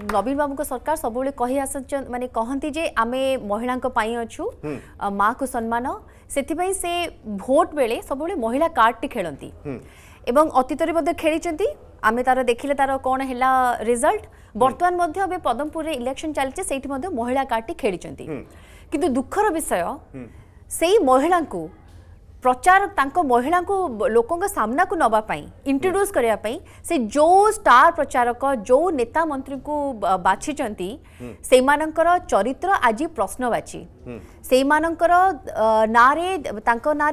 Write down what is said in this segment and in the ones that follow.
ନବୀନ ବାବୁଙ୍କ ସରକାର ସବୁବେଳେ କହି ଆସୁଛନ୍ତି ମାନେ କହନ୍ତି ଯେ ଆମେ ମହିଳାଙ୍କ ପାଇଁ ଅଛୁ ମାଆକୁ ସମ୍ମାନ ସେଥିପାଇଁ ସେ ଭୋଟ ବେଳେ ସବୁବେଳେ ମହିଳା କାର୍ଡ଼ଟି ଖେଳନ୍ତି ଏବଂ ଅତୀତରେ ମଧ୍ୟ ଖେଳିଛନ୍ତି ଆମେ ତାର ଦେଖିଲେ ତାର କ'ଣ ହେଲା ରେଜଲ୍ଟ ବର୍ତ୍ତମାନ ମଧ୍ୟ ଏବେ ପଦମପୁରରେ ଇଲେକ୍ସନ୍ ଚାଲିଛି ସେଇଠି ମଧ୍ୟ ମହିଳା କାର୍ଡ଼ଟି ଖେଳିଛନ୍ତି କିନ୍ତୁ ଦୁଃଖର ବିଷୟ ସେଇ ମହିଳାଙ୍କୁ प्रचार महिला लोक सामना को नवाप इंट्रोड्यूस करने से जो स्टार प्रचारक जो नेता मंत्री को बाछी से चरित्र आज प्रश्नवाची से ना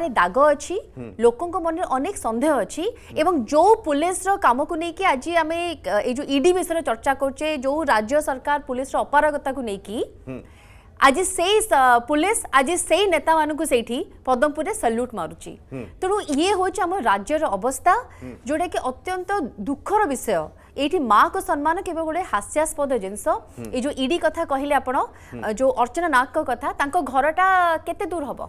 दाग अच्छी लोक मन अनेक सन्देह अच्छी एवं जो पुलिस कम को लेकिन आज आम ये जो इडी विषय चर्चा करुचे जो राज्य सरकार पुलिस अपारगता को लेकिन ଆଜି ସେଇ ପୁଲିସ ଆଜି ସେଇ ନେତାମାନଙ୍କୁ ସେଇଠି ପଦ୍ମପୁରରେ ସାଲ୍ୟୁଟ୍ ମାରୁଛି ତେଣୁ ଇଏ ହେଉଛି ଆମ ରାଜ୍ୟର ଅବସ୍ଥା ଯେଉଁଟାକି ଅତ୍ୟନ୍ତ ଦୁଃଖର ବିଷୟ ଏଇଠି ମାଆଙ୍କ ସମ୍ମାନ କେବେ ଗୋଟେ ହାସ୍ୟାସ୍ପଦ ଜିନିଷ ଏଇ ଯେଉଁ ଇଡି କଥା କହିଲେ ଆପଣ ଯେଉଁ ଅର୍ଚ୍ଚନା ନାଗଙ୍କ କଥା ତାଙ୍କ ଘରଟା କେତେ ଦୂର ହବ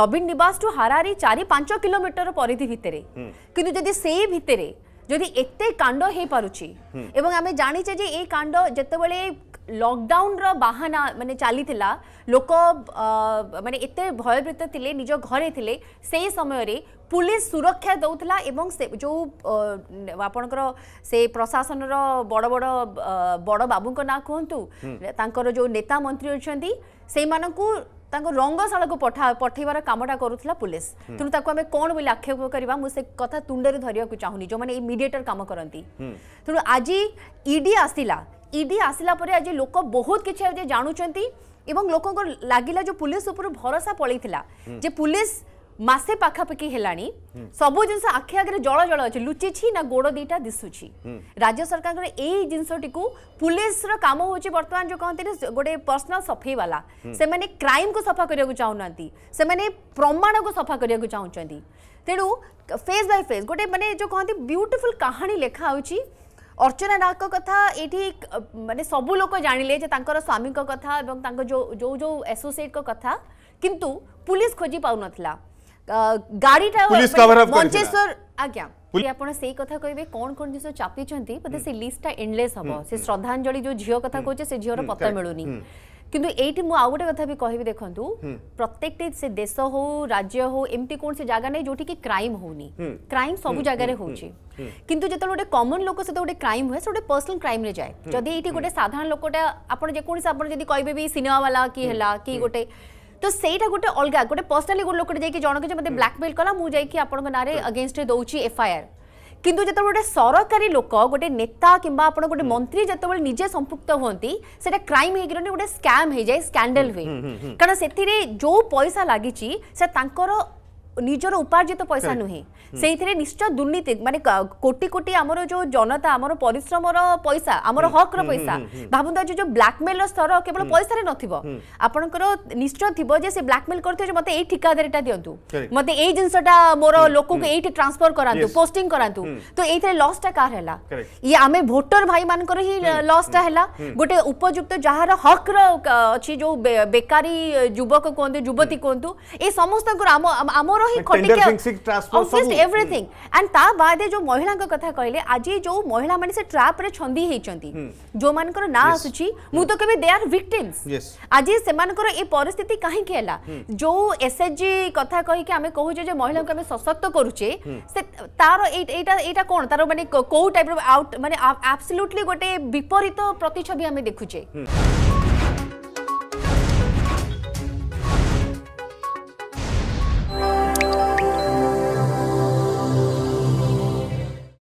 ନବୀନ ନିବାସଠୁ ହାରାହାରି ଚାରି ପାଞ୍ଚ କିଲୋମିଟର ପରିଧି ଭିତରେ କିନ୍ତୁ ଯଦି ସେଇ ଭିତରେ ଯଦି ଏତେ କାଣ୍ଡ ହେଇପାରୁଛି ଏବଂ ଆମେ ଜାଣିଛେ ଯେ ଏଇ କାଣ୍ଡ ଯେତେବେଳେ ଲକଡାଉନର ବାହାନା ମାନେ ଚାଲିଥିଲା ଲୋକ ମାନେ ଏତେ ଭୟଭୀତ ଥିଲେ ନିଜ ଘରେ ଥିଲେ ସେଇ ସମୟରେ ପୁଲିସ ସୁରକ୍ଷା ଦେଉଥିଲା ଏବଂ ସେ ଯେଉଁ ଆପଣଙ୍କର ସେ ପ୍ରଶାସନର ବଡ଼ ବଡ଼ ବଡ଼ ବାବୁଙ୍କ ନାଁ କୁହନ୍ତୁ ତାଙ୍କର ଯେଉଁ ନେତା ମନ୍ତ୍ରୀ ଅଛନ୍ତି ସେଇମାନଙ୍କୁ ତାଙ୍କ ରଙ୍ଗଶାଳାକୁ ପଠା ପଠେଇବାର କାମଟା କରୁଥିଲା ପୁଲିସ୍ ତେଣୁ ତାକୁ ଆମେ କ'ଣ ବୋଲି ଆକ୍ଷେପ କରିବା ମୁଁ ସେ କଥା ତୁଣ୍ଡରେ ଧରିବାକୁ ଚାହୁଁନି ଯେଉଁମାନେ ଏଇ ମିଡିଏଟର କାମ କରନ୍ତି ତେଣୁ ଆଜି ଇଡି ଆସିଲା ଇଡି ଆସିଲା ପରେ ଆଜି ଲୋକ ବହୁତ କିଛି ଆଜି ଜାଣୁଛନ୍ତି ଏବଂ ଲୋକଙ୍କ ଲାଗିଲା ଯେ ପୁଲିସ୍ ଉପରୁ ଭରସା ପଳେଇଥିଲା ଯେ ପୁଲିସ୍ मासे पाखापाखी है सब जिन आखि आगे जल जल अच्छे लुचि ना गोड़ दीटा दिशुची राज्य सरकार जिनसटी पुलिस राम हो बर्तमान जो कहते गोटे पर्सनाल सफे वाला से मैंने क्राइम को सफा करने को चाहूना प्रमाण को सफा करने को चाहते तेणु फेस बाय फेस गोटे मानते जो कहते ब्यूटिफुल कहानी लेखाऊँगी अर्चना नायक कथा ये मानते सब लोग जान लें स्वामी कथ जो जो एसोसीएट कथा किंतु पुलिस खोजी पा ना ଗାଡ଼ିଟା ମଞ୍ଚେଶ୍ୱର ଆଜ୍ଞା ଆପଣ ସେଇ କଥା କହିବେ କ'ଣ କ'ଣ ଜିନିଷ ଚାପିଛନ୍ତି ବୋଧେ ସେ ଲିଷ୍ଟଟା ଏଣ୍ଡଲେସ୍ ହବ ସେ ଶ୍ରଦ୍ଧାଞ୍ଜଳି ଯୋଉ ଝିଅ କଥା କହୁଛେ ସେ ଝିଅର ପତ୍ତା ମିଳୁନି କିନ୍ତୁ ଏଇଠି ମୁଁ ଆଉ ଗୋଟେ କଥା ବି କହିବି ଦେଖନ୍ତୁ ପ୍ରତ୍ୟେକଟି ସେ ଦେଶ ହଉ ରାଜ୍ୟ ହଉ ଏମିତି କୌଣସି ଜାଗା ନାହିଁ ଯୋଉଠିକି କ୍ରାଇମ୍ ହଉନି କ୍ରାଇମ୍ ସବୁ ଜାଗାରେ ହଉଛି କିନ୍ତୁ ଯେତେବେଳେ ଗୋଟେ କମନ୍ ଲୋକ ସହିତ ଗୋଟେ କ୍ରାଇମ୍ ହୁଏ ସେ ଗୋଟେ ପର୍ସନାଲ କ୍ରାଇମ୍ରେ ଯାଏ ଯଦି ଏଇଠି ଗୋଟେ ସାଧାରଣ ଲୋକଟା ଆପଣ ଯେକୌଣସି ଆପଣ ଯଦି କହିବେ ବି ସିନେମାବାଲା କି ହେଲା କି ଗୋଟେ तो ସେଇটা ଗୋଟେ ଅଲଗା ଗୋଟେ ପର୍ସନାଲି ଗୋଟେ ଲୋକଟେ ଯାଇକି ଜଣକେ ଯେ ମୋତେ ବ୍ଲାକମେଲ୍ କଲା ମୁଁ ଯାଇକି ଆପଣଙ୍କ ନାଁରେ ଅଗେନଷ୍ଟରେ ଦେଉଛି ଏଫଆଇଆର୍ কিন্তু যেত গোটে সরকারি লোক গোটে নেতা কিংবা আপনার গোটে মন্ত্রী যেতবে নিজে সম্পৃক্ত হুঁতি সেটা ক্রাইম হয়ে রহে গোটে স্ক্যাম হয়ে যায় স্ক্যান্ডাল হুয়ে কারণ সেতিরে যে পয়সা লাগিছি সে তাঁকর ନିଜର ଉପାର୍ଜିତ ପଇସା ନୁହେଁ ସେଇଥିରେ ନିଶ୍ଚୟ ଦୁର୍ନୀତି ମାନେ କୋଟି କୋଟି ଆମର ଯୋଉ ଜନତା ଆମର ପରିଶ୍ରମର ପଇସା ଆମର ହକ୍ର ପଇସା ଭାବନ୍ତୁ ଆଜି ଯୋଉ ବ୍ଲାକମେଲର ସ୍ତର କେବଳ ପଇସାରେ ନଥିବ ଆପଣଙ୍କର ନିଶ୍ଚୟ ଥିବ ଯେ ସେ ବ୍ଲାକମେଲ କରିଥିବେ ଯେ ମତେ ଏଇ ଠିକାଦାରୀଟା ଦିଅନ୍ତୁ ମତେ ଏଇ ଜିନିଷଟା ମୋର ଲୋକଙ୍କୁ ଏଇଠି ଟ୍ରାନ୍ସଫର କରାନ୍ତୁ ପୋଷ୍ଟିଂ କରାନ୍ତୁ ତ ଏଇଥିରେ ଲସ୍ଟା କାହାର ହେଲା ଇଏ ଆମେ ଭୋଟର ଭାଇମାନଙ୍କର ହିଁ ଲସ୍ଟା ହେଲା ଗୋଟେ ଉପଯୁକ୍ତ ଯାହାର ହକ୍ର ଅଛି ଯୋଉ ବେକାରୀ ଯୁବକ କୁହନ୍ତୁ ଯୁବତୀ କୁହନ୍ତୁ ଏ ସମସ୍ତଙ୍କର ଆମ ଆମର ହିଁ ଆଣ୍ଡ ତା ବାଦେ ଯେଉଁ ମହିଳାଙ୍କ କଥା କହିଲେ ଆଜି ଯେଉଁ ମହିଳାମାନେ ସେ ଟ୍ରାପ୍ରେ ଛନ୍ଦି ହେଇଛନ୍ତି ଯେଉଁମାନଙ୍କର ନାଁ ଆସୁଛି ମୁଁ ତ କେବେ ଦେ ଆର୍ ଆଜି ସେମାନଙ୍କର ଏ ପରିସ୍ଥିତି କାହିଁକି ହେଲା ଯେଉଁ ଏସ୍ଏଚ୍ଜି କଥା କହିକି ଆମେ କହୁଛେ ଯେ ମହିଳାଙ୍କୁ ଆମେ ସଶକ୍ତ କରୁଛେ ସେ ତାର ଏଇଟା ଏଇଟା କ'ଣ ତାର ମାନେ କୋଉ ଟାଇପ୍ର ଆଉଟ୍ ମାନେ ଆବସଲ୍ୟୁଟଲି ଗୋଟେ ବିପରୀତ ପ୍ରତିଛବି ଆମେ ଦେଖୁଛେ